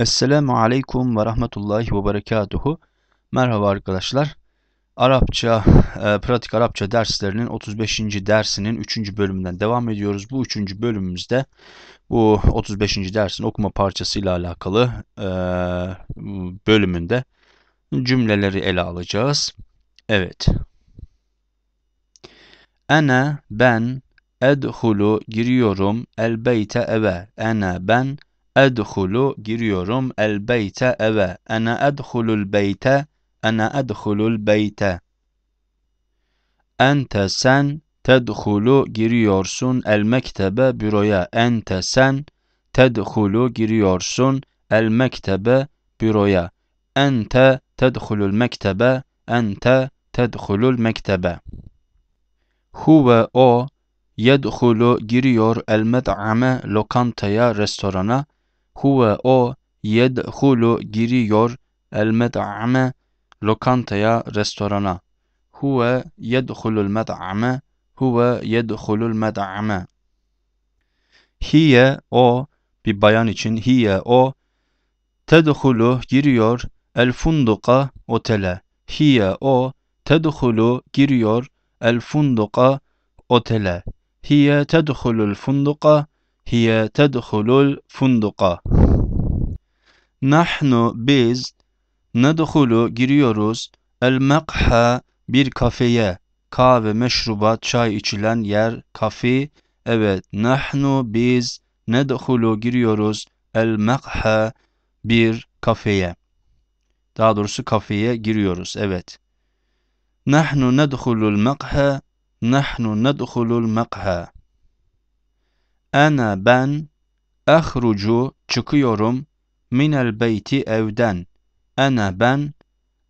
Esselamu Aleyküm ve Rahmetullahi ve Berekatuhu. Merhaba arkadaşlar. Arapça, e, pratik Arapça derslerinin 35. dersinin 3. bölümünden devam ediyoruz. Bu 3. bölümümüzde bu 35. dersin okuma parçasıyla alakalı e, bölümünde cümleleri ele alacağız. Evet. Ana ben edhulu giriyorum el beyte eve. Ana ben أدخل giriyorum el beyte eve. Ana edhulul beyte. Ana edhulul beyte. Ente sen tedhulu giriyorsun el mektebe büroya. Ente sen tedhulu giriyorsun el mektebe büroya. Ente tedhulul mektebe. Ente tedhulul mektebe. Huve o yedhulu giriyor el med'ame lokantaya restorana. Huve o yedhulu giriyor el med'ame lokantaya, restorana. Huve yedhulul med'ame Huve yedhulul med'ame Hiye o bir bayan için hiye o tedhulu giriyor el funduka otele. Hiye o tedhulu giriyor el funduka otele. Hiye tedhulul funduka hiye tedhulul funduka. Nahnu biz nedhulu giriyoruz el mekha bir kafeye. Kahve, meşrubat, çay içilen yer, kafi. Evet, nahnu biz nedhulu giriyoruz el mekha bir kafeye. Daha doğrusu kafeye giriyoruz. Evet. Nahnu nedhulul mekha. Nahnu nedhulul mekha. Ana ben ehrucu çıkıyorum minel beyti evden. Ana ben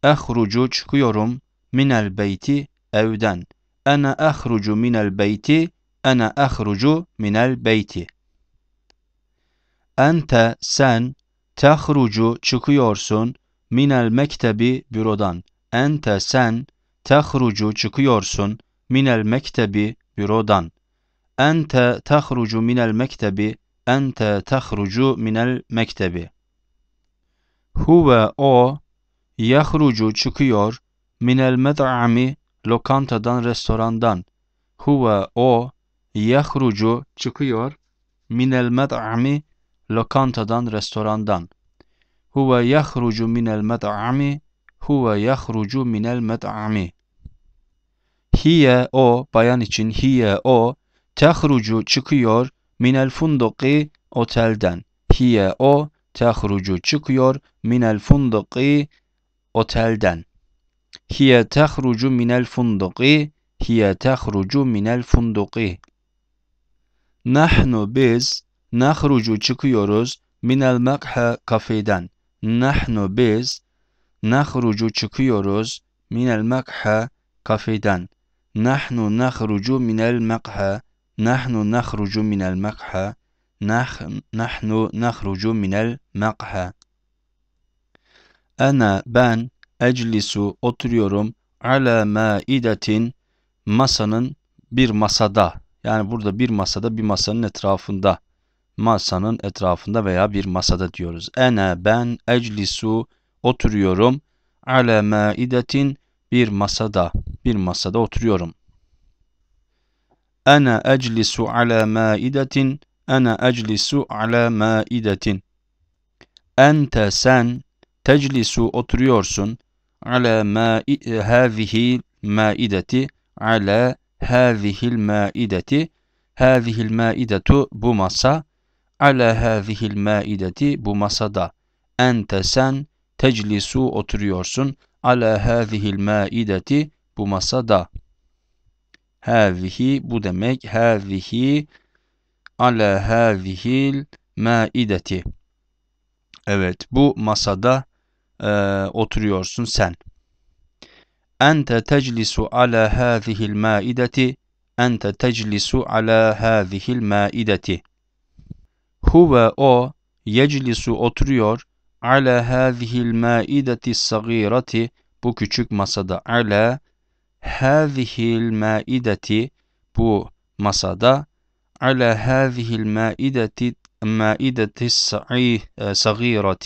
ehrucu çıkıyorum minel beyti evden. Ana ehrucu minel beyti. Ana ehrucu minel beyti. Ente sen tehrucu çıkıyorsun minel mektebi bürodan. Ente sen tehrucu çıkıyorsun minel mektebi bürodan. Ente tahrucu minel mektebi. Ente tahrucu minel mektebi. Huve o yahrucu çıkıyor minel med'ami lokantadan restorandan. Huve o yahrucu çıkıyor minel med'ami lokantadan restorandan. Huve yahrucu minel med'ami huve yahrucu minel med'ami. Hiye o bayan için hiye o Tehrucu çıkıyor minel funduki otelden. Hiye o tehrucu çıkıyor minel funduki otelden. Hiye tehrucu minel funduki hiye tehrucu minel funduki. Nahnu biz nahrucu çıkıyoruz minel makha kafeden. Nahnu biz nahrucu çıkıyoruz minel makha kafeden. Nahnu nahrucu minel makha Nahnu nahrucu minel makha. Nah, nahnu nahrucu minel makha. Ana ben eclisu oturuyorum ala maidetin masanın bir masada. Yani burada bir masada bir masanın etrafında. Masanın etrafında veya bir masada diyoruz. Ana ben eclisu oturuyorum ala maidetin bir masada. Bir masada oturuyorum. Ana eclisu ala maidetin. Ana eclisu ala maidetin. Ente sen teclisu oturuyorsun. Ala ma hazihi maideti. Ala hazihil maideti. Hazihil maidetu bu masa. Ala hazihil maideti bu masada. Ente sen teclisu oturuyorsun. Ala hazihil maideti bu masada. Hâzihi bu demek. Hâzihi ala hâzihil maideti. Evet bu masada e, oturuyorsun sen. Ente teclisu ala hâzihil maideti. Ente teclisu ala hâzihil maideti. Huve o yeclisu oturuyor ala hâzihil maideti sagirati bu küçük masada ala هذه المائدة بو مصادا على هذه المائدة المائدة الصغيرة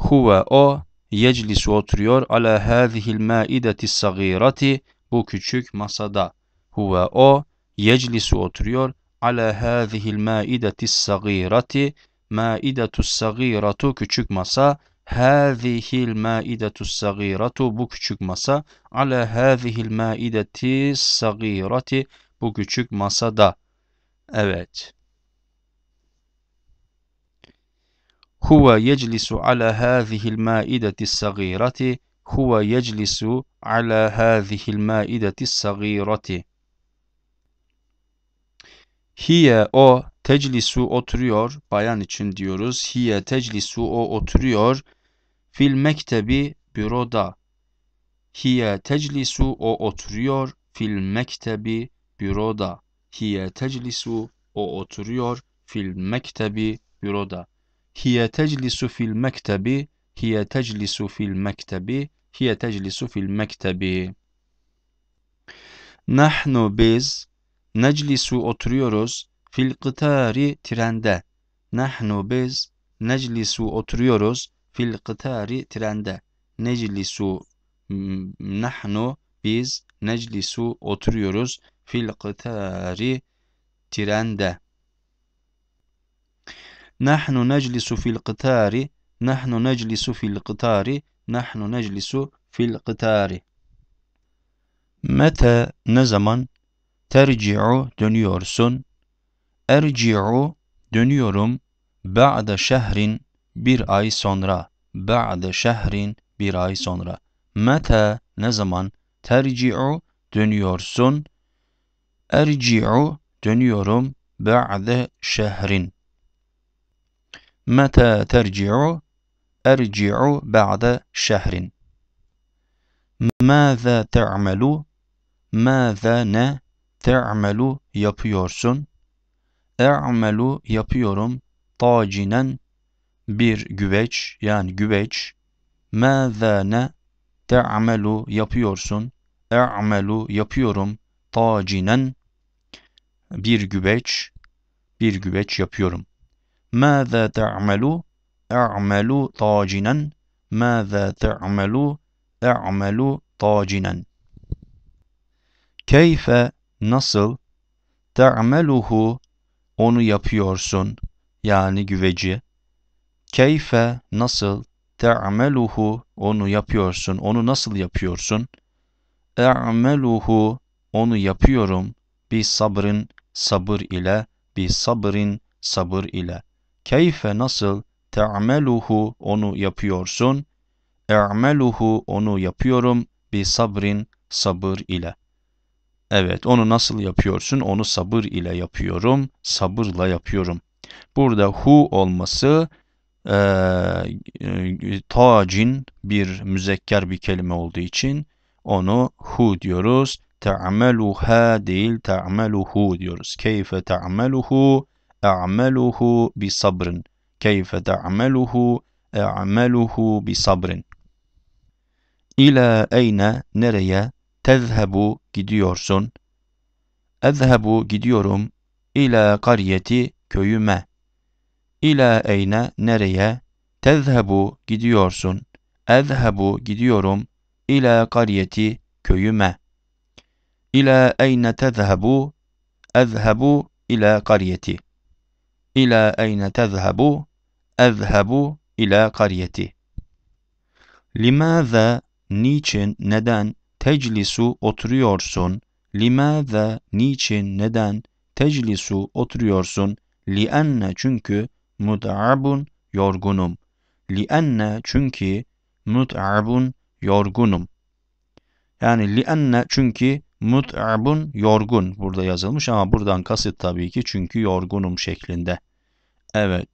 هو أو يجلس oturuyor على هذه المائدة الصغيرة بو كتشك مصادا هو أو يجلس oturuyor على هذه المائدة الصغيرة مائدة الصغيرة كتشك مصادا Hâzihil mâidetus sagîratu bu küçük masa ala hâzihil mâideti sagîrati bu küçük masada. Evet. Huve yeclisu ala hâzihil mâideti sagîrati huve yeclisu ala hâzihil mâideti sagîrati. Hiye o teclisu oturuyor. Bayan için diyoruz. Hiye teclisu o oturuyor. Fil mektebi büroda. Hiye teclisu o oturuyor. Fil mektebi büroda. Hiye teclisu o oturuyor. Fil mektebi büroda. Hiye teclisu fil mektebi. Hiye teclisu fil mektebi. Hiye teclisu fil mektebi. Nahnu biz neclisu oturuyoruz fil kıtari trende. Nahnu biz neclisu oturuyoruz fil kıtari trende neclisu nahnu biz neclisu oturuyoruz fil kıtari trende nahnu neclisu fil kıtari nahnu neclisu fil kıtari nahnu neclisu fil kıtari mete ne zaman terci'u dönüyorsun erci'u dönüyorum ba'da şehrin bir ay sonra. Ba'de şehrin bir ay sonra. Meta ne zaman? Terci'u dönüyorsun. Erci'u dönüyorum. Ba'de şehrin. Meta terci'u? Erci'u ba'de şehrin. Mâze te'melu? Mâze ne? Te'melu yapıyorsun. E'melu yapıyorum. Tacinen bir güveç yani güveç mâzâne te'amelu yapıyorsun e'amelu yapıyorum tacinen bir güveç bir güveç yapıyorum mâzâ te'amelu e'amelu tacinen mâzâ te'amelu e'amelu tacinen keyfe nasıl te'ameluhu onu yapıyorsun yani güveci Keyfe nasıl te'meluhu onu yapıyorsun. Onu nasıl yapıyorsun? E'meluhu onu yapıyorum. Bi sabrın sabır ile. Bi sabrın sabır ile. Keyfe nasıl te'meluhu onu yapıyorsun. E'meluhu onu yapıyorum. Bi sabrin sabır ile. Evet onu nasıl yapıyorsun? Onu sabır ile yapıyorum. Sabırla yapıyorum. Burada hu olması e, tacin bir müzekker bir kelime olduğu için onu hu diyoruz. Te'ameluha değil te'ameluhu diyoruz. Keyfe te'ameluhu e'ameluhu bi sabrın. Keyfe te'ameluhu e'ameluhu bi sabrın. İla eyne nereye tezhebu gidiyorsun? Ezhebu gidiyorum ila kariyeti köyüme. İla eyne nereye? Tezhebu gidiyorsun. Ezhebu gidiyorum. İla kariyeti köyüme. İla eyne tezhebu? Ezhebu ila kariyeti. İla eyne tezhebu? Ezhebu ila kariyeti. Limaza niçin neden teclisu oturuyorsun? Limaza niçin neden teclisu oturuyorsun? Lianne çünkü mut'abun yorgunum. Lienne çünkü mut'abun yorgunum. Yani lienne çünkü mut'abun yorgun burada yazılmış ama buradan kasıt tabii ki çünkü yorgunum şeklinde. Evet.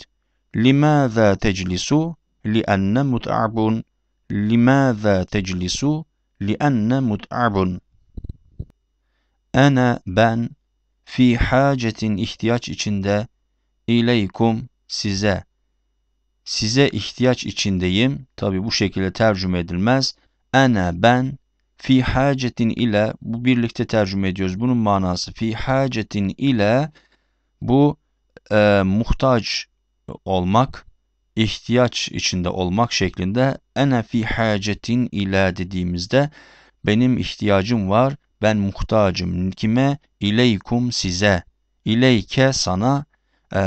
Limaza teclisu? Lienne mut'abun. Limaza teclisu? Lienne mut'abun. Ana ben fi hacetin ihtiyaç içinde ileykum size. Size ihtiyaç içindeyim. Tabi bu şekilde tercüme edilmez. Ana ben fi hacetin ile bu birlikte tercüme ediyoruz. Bunun manası fi hacetin ile bu e, muhtaç olmak, ihtiyaç içinde olmak şeklinde ene fi hacetin ile dediğimizde benim ihtiyacım var, ben muhtacım kime? İleykum size, ileyke sana, e,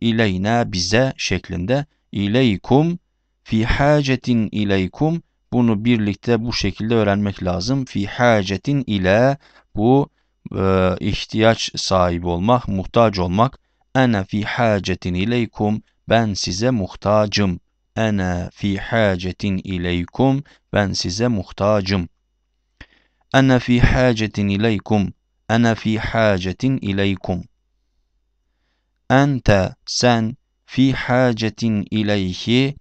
ileyna bize şeklinde ileykum fi hacetin ileykum bunu birlikte bu şekilde öğrenmek lazım. Fi hacetin ile bu e, ihtiyaç sahibi olmak, muhtaç olmak. Ene fi hacetin ileykum ben size muhtacım. Ene fi hacetin ileykum ben size muhtacım. Ene fi hacetin ileykum. Ene fi hacetin ileykum. Ente sen fi hacetin ileyhi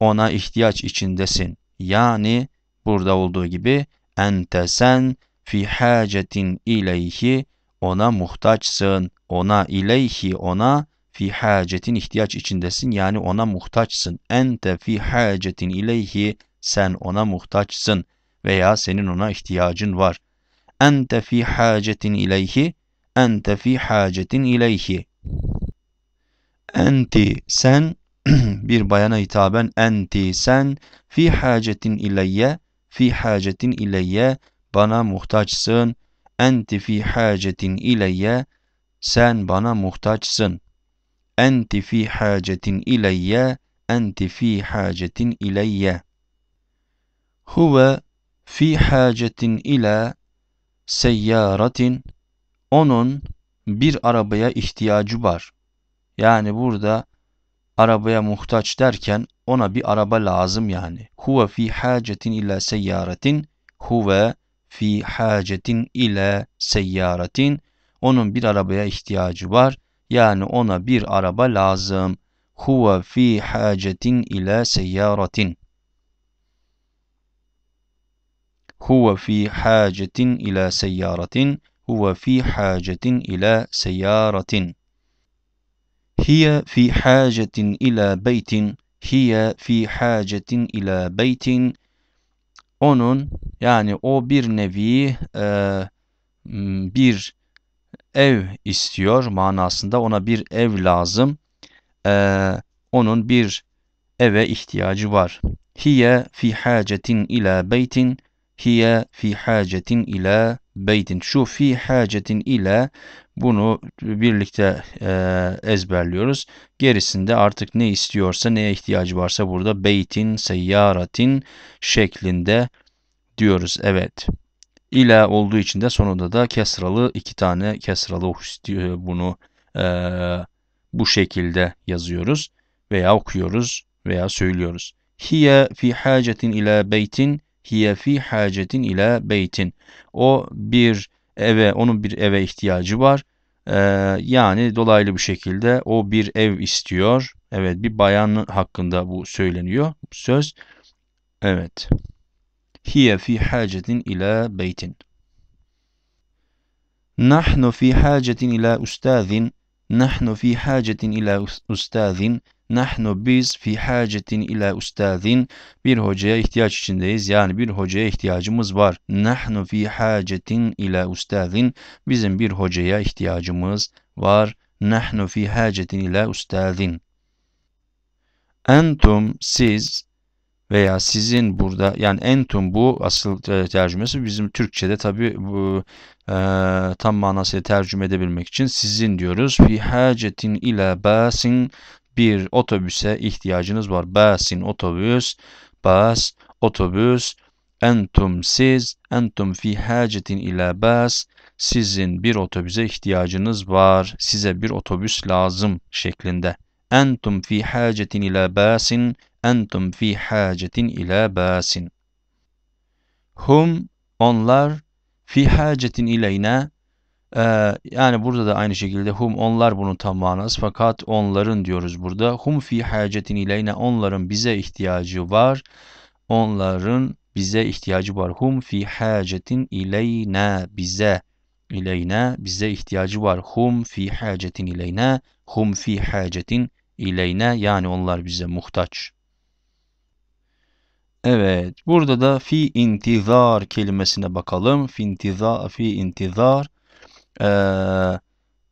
ona ihtiyaç içindesin. Yani burada olduğu gibi ente sen fi hacetin ileyhi ona muhtaçsın. Ona ileyhi ona fi hacetin ihtiyaç içindesin. Yani ona muhtaçsın. Ente fi hacetin ileyhi sen ona muhtaçsın veya senin ona ihtiyacın var. Ente fi hacetin ileyhi ente fi hacetin ileyhi enti sen bir bayana hitaben enti sen fi hacetin ileyye fi hacetin ileyye bana muhtaçsın enti fi hacetin ileyye sen bana muhtaçsın enti fi hacetin ileyye enti fi hacetin ileyye huve fi hacetin ila seyyaratin onun bir arabaya ihtiyacı var yani burada arabaya muhtaç derken ona bir araba lazım yani. Huve fi hacetin ila seyyaretin. Huve fi hacetin ile seyyaretin. Onun bir arabaya ihtiyacı var. Yani ona bir araba lazım. Huve fi hacetin ile seyyaretin. Huve fi hacetin ile seyyaretin. Huve fi hacetin ile seyyaretin. Hiye fi hacetin ila beytin. Hiye fi hacetin ila beytin. Onun yani o bir nevi e, bir ev istiyor manasında ona bir ev lazım. E, onun bir eve ihtiyacı var. Hiye fi hacetin ila beytin. Hiye fi hacetin ila beytin. Şu fi hacetin ila bunu birlikte e, ezberliyoruz. Gerisinde artık ne istiyorsa, neye ihtiyacı varsa burada beytin, seyyaratin şeklinde diyoruz. Evet. İla olduğu için de sonunda da kesralı iki tane kesralı bunu e, bu şekilde yazıyoruz veya okuyoruz veya söylüyoruz. Hiye fi hacetin ila beytin hiye fi hacetin ila beytin. O bir eve onun bir eve ihtiyacı var. Ee, yani dolaylı bir şekilde o bir ev istiyor. Evet bir bayan hakkında bu söyleniyor söz. Evet. Hiye fi hacetin ila beytin. Nahnu fi hacetin ila ustazin. Nahnu fi hacetin ila ustazin. Nahnu biz fi hacetin ila ustazin bir hocaya ihtiyaç içindeyiz. Yani bir hocaya ihtiyacımız var. Nahnu fi hacetin ila ustazin bizim bir hocaya ihtiyacımız var. Nahnu fi hacetin ila ustazin. Entum siz veya sizin burada yani entum bu asıl tercümesi bizim Türkçe'de tabi bu e, tam manasıyla tercüme edebilmek için sizin diyoruz. Fi hacetin ila basin bir otobüse ihtiyacınız var. Basin otobüs, bas otobüs, entum siz, entum fi hacetin ila bas, sizin bir otobüse ihtiyacınız var, size bir otobüs lazım şeklinde. Entum fi hacetin ila basin, entum fi hacetin ila basin. Hum, onlar, fi hacetin ileyne, ee, yani burada da aynı şekilde hum onlar bunu tam manası fakat onların diyoruz burada. Hum fi hacetin ileyne onların bize ihtiyacı var. Onların bize ihtiyacı var. Hum fi hacetin ileyne bize ileyne bize ihtiyacı var. Hum fi hacetin ileyne hum fi hacetin ileyne yani onlar bize muhtaç. Evet, burada da fi intizar kelimesine bakalım. Fi intizar, fi intizar ee,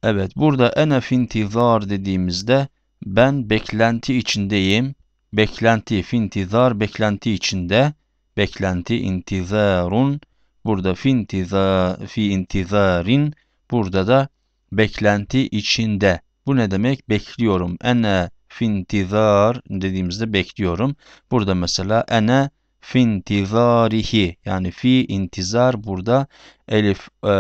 evet burada ene fintizar dediğimizde ben beklenti içindeyim. Beklenti fintizar beklenti içinde. Beklenti intizarun. Burada fintiza fi intizarin. Burada da beklenti içinde. Bu ne demek? Bekliyorum. Ene fintizar dediğimizde bekliyorum. Burada mesela ene fintizarihi yani fi intizar burada elif e,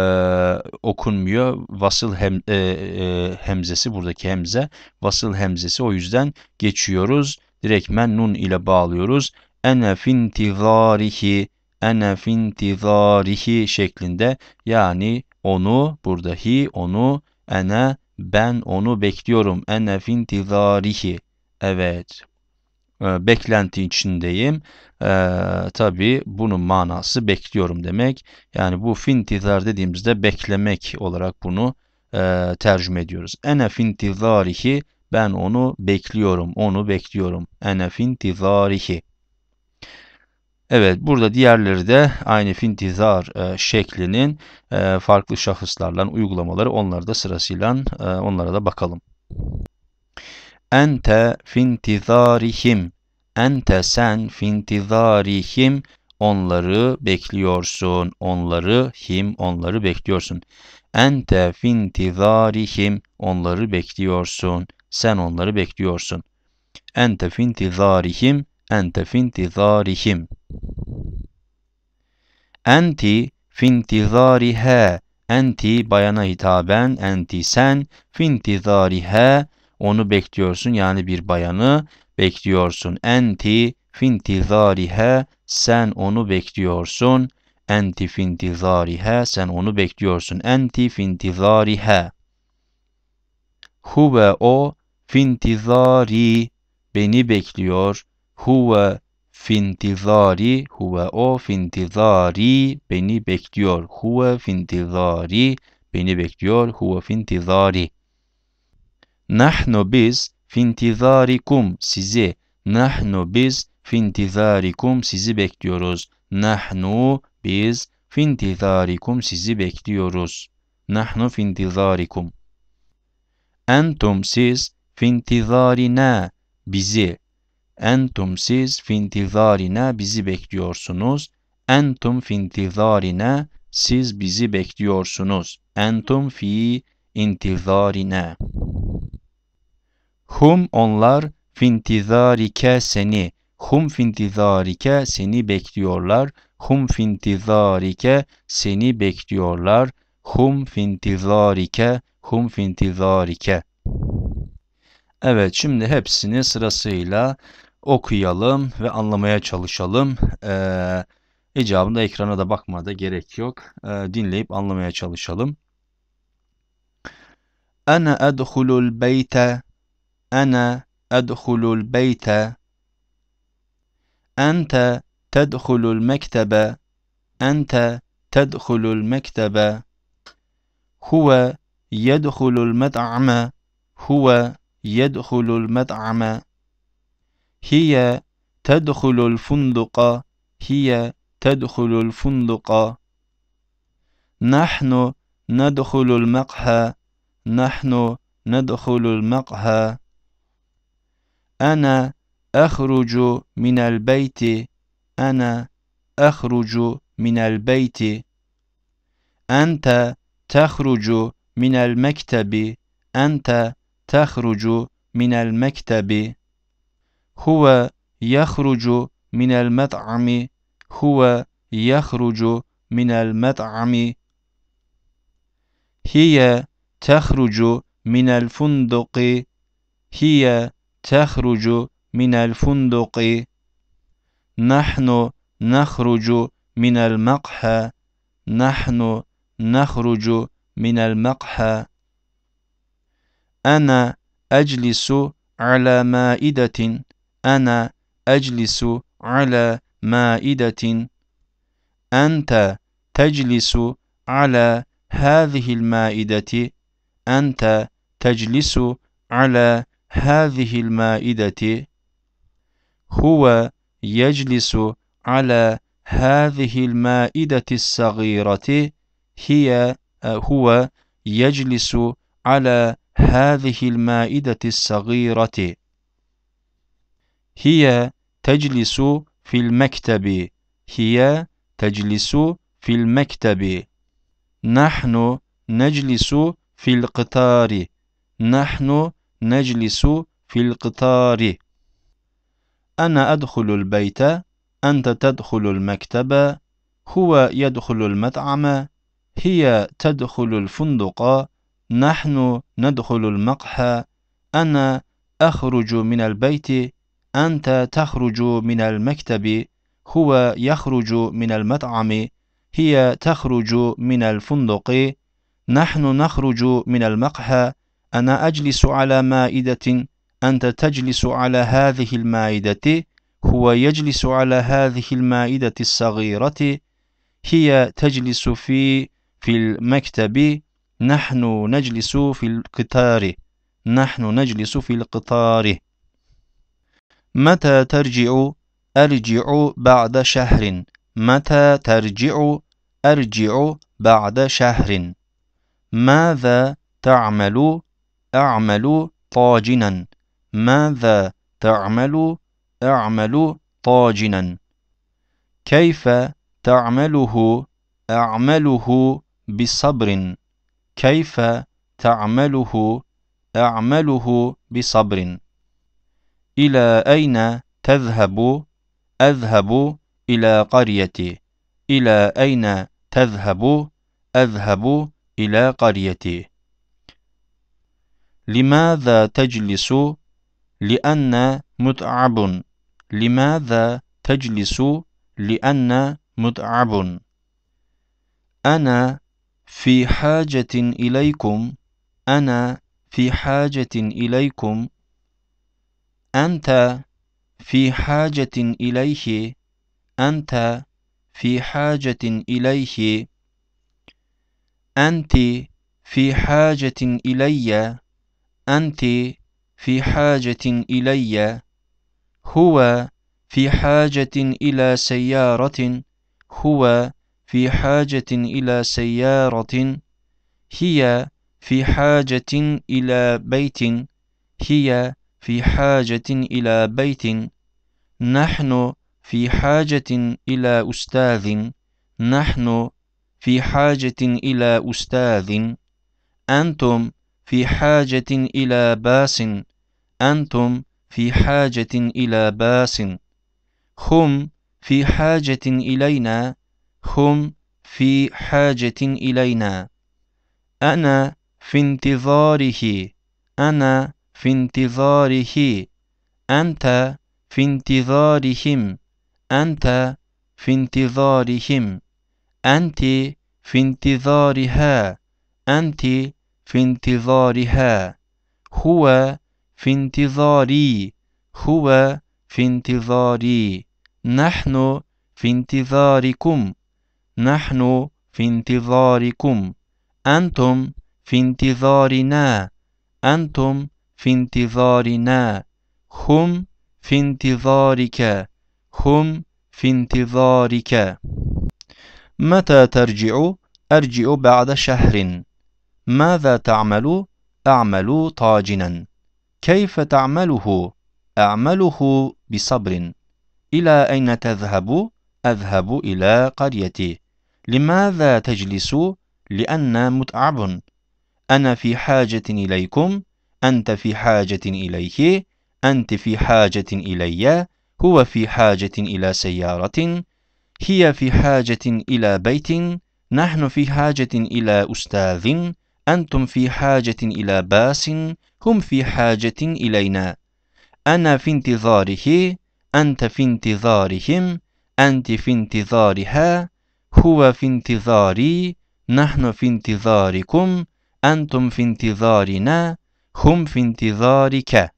okunmuyor. Vasıl hem, e, e, hemzesi buradaki hemze vasıl hemzesi o yüzden geçiyoruz. Direktmen nun ile bağlıyoruz. Ene fintizarihi ene fintizarihi şeklinde yani onu burada hi onu ene ben onu bekliyorum. Ene fintizarihi. Evet ee, beklenti içindeyim. E, tabii bunun manası bekliyorum demek. Yani bu fintizar dediğimizde beklemek olarak bunu e, tercüme ediyoruz. Ene fintizarihi ben onu bekliyorum, onu bekliyorum. Ene fintizarihi. Evet burada diğerleri de aynı fintizar e, şeklinin e, farklı şahıslarla uygulamaları onları da sırasıyla e, onlara da bakalım. Ente fintizarihim. Ente sen fintizarihim. Onları bekliyorsun. Onları him. Onları bekliyorsun. Ente fintizarihim. Onları bekliyorsun. Sen onları bekliyorsun. Ente fintizarihim. Ente fintizarihim. Enti fintizarihe. Enti bayana hitaben. Enti sen fintizarihe. Onu bekliyorsun yani bir bayanı bekliyorsun. Enti fintizarihe sen onu bekliyorsun. Enti fintizarihe sen onu bekliyorsun. Enti fintizarihe. Huve o fintizari beni bekliyor. Huve fintizari huve o fintizari beni bekliyor. Huve fintizari beni bekliyor. Huve fintizari. Nahnu biz fintizarikum sizi. Nahnu biz fintizarikum sizi bekliyoruz. Nahnu biz fintizarikum sizi bekliyoruz. Nahnu fintizarikum. Entum siz fintizarina bizi. Entum siz fintizarina bizi bekliyorsunuz. Entum fintizarina siz bizi bekliyorsunuz. Entum fi intizarina. Hum onlar fintizarike seni. Hum fintizarike seni bekliyorlar. Hum fintizarike seni bekliyorlar. Hum fintizarike, hum fintizarike. Evet şimdi hepsini sırasıyla okuyalım ve anlamaya çalışalım. Ee, da ekrana da bakmada gerek yok. Ee, dinleyip anlamaya çalışalım. Ana edhulul beyte أنا أدخل البيت أنت تدخل المكتبة أنت تدخل المكتبة هو يدخل المطعم هو يدخل المطعم هي تدخل الفندق هي تدخل الفندق نحن ندخل المقهى نحن ندخل المقهى أنا أخرج من البيت أنا أخرج من البيت أنت تخرج من المكتب أنت تخرج من المكتب هو يخرج من المطعم هو يخرج من المطعم هي تخرج من الفندق هي تخرج من الفندق نحن نخرج من المقهى نحن نخرج من المقهى أنا أجلس على مائدة أنا أجلس على مائدة أنت تجلس على هذه المائدة أنت تجلس على هذه المائدة هو يجلس على هذه المائدة الصغيرة هي آه، هو يجلس على هذه المائدة الصغيرة هي تجلس في المكتب هي تجلس في المكتب نحن نجلس في القطار نحن نجلس في القطار أنا أدخل البيت أنت تدخل المكتب هو يدخل المطعم هي تدخل الفندق نحن ندخل المقهى أنا أخرج من البيت أنت تخرج من المكتب هو يخرج من المطعم هي تخرج من الفندق نحن نخرج من المقهى أنا أجلس على مائدة أنت تجلس على هذه المائدة هو يجلس على هذه المائدة الصغيرة هي تجلس في في المكتب نحن نجلس في القطار نحن نجلس في القطار متى ترجع أرجع بعد شهر متى ترجع أرجع بعد شهر ماذا تعمل أعمل طاجنا ماذا تعمل أعمل طاجنا كيف تعمله أعمله بصبر كيف تعمله أعمله بصبر إلى أين تذهب أذهب إلى قريتي إلى أين تذهب أذهب إلى قريتي لماذا تجلس لأن متعب لماذا تجلس لأن متعب أنا في حاجة إليكم أنا في حاجة إليكم أنت في حاجة إليه أنت في حاجة إليه أنت في حاجة إلي أنت في حاجة إلي هو في حاجة إلى سيارة هو في حاجة إلى سيارة هي في حاجة إلى بيت هي في حاجة إلى بيت نحن في حاجة إلى أستاذ نحن في حاجة إلى أستاذ أنتم في حاجة إلى باس أنتم في حاجة إلى باس هم في حاجة إلينا هم في حاجة إلينا أنا في انتظاره أنا في انتظاره أنت في انتظارهم أنت في انتظارهم أنت في انتظارها أنت في انتظارها هو في انتظاري هو في انتظاري نحن في انتظاركم نحن في انتظاركم أنتم في انتظارنا أنتم في انتظارنا هم في انتظارك هم في انتظارك متى ترجع أرجع بعد شهر ماذا تعمل؟ أعمل طاجنا. كيف تعمله؟ أعمله بصبر. إلى أين تذهب؟ أذهب إلى قريتي. لماذا تجلس؟ لأن متعب. أنا في حاجة إليكم. أنت في حاجة إليه. أنت في حاجة إلي. هو في حاجة إلى سيارة. هي في حاجة إلى بيت. نحن في حاجة إلى أستاذ. أنتم في حاجة إلى باس هم في حاجة إلينا أنا في انتظاره أنت في انتظارهم أنت في انتظارها هو في انتظاري نحن في انتظاركم أنتم في انتظارنا هم في انتظارك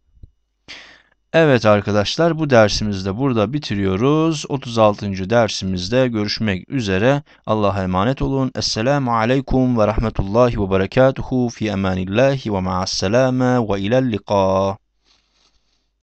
Evet arkadaşlar bu dersimizde burada bitiriyoruz. 36. dersimizde görüşmek üzere. Allah'a emanet olun. Esselamu aleyküm ve rahmetullahi ve berekatuhu fi emanillahi ve ma'asselame ve ilel liqa.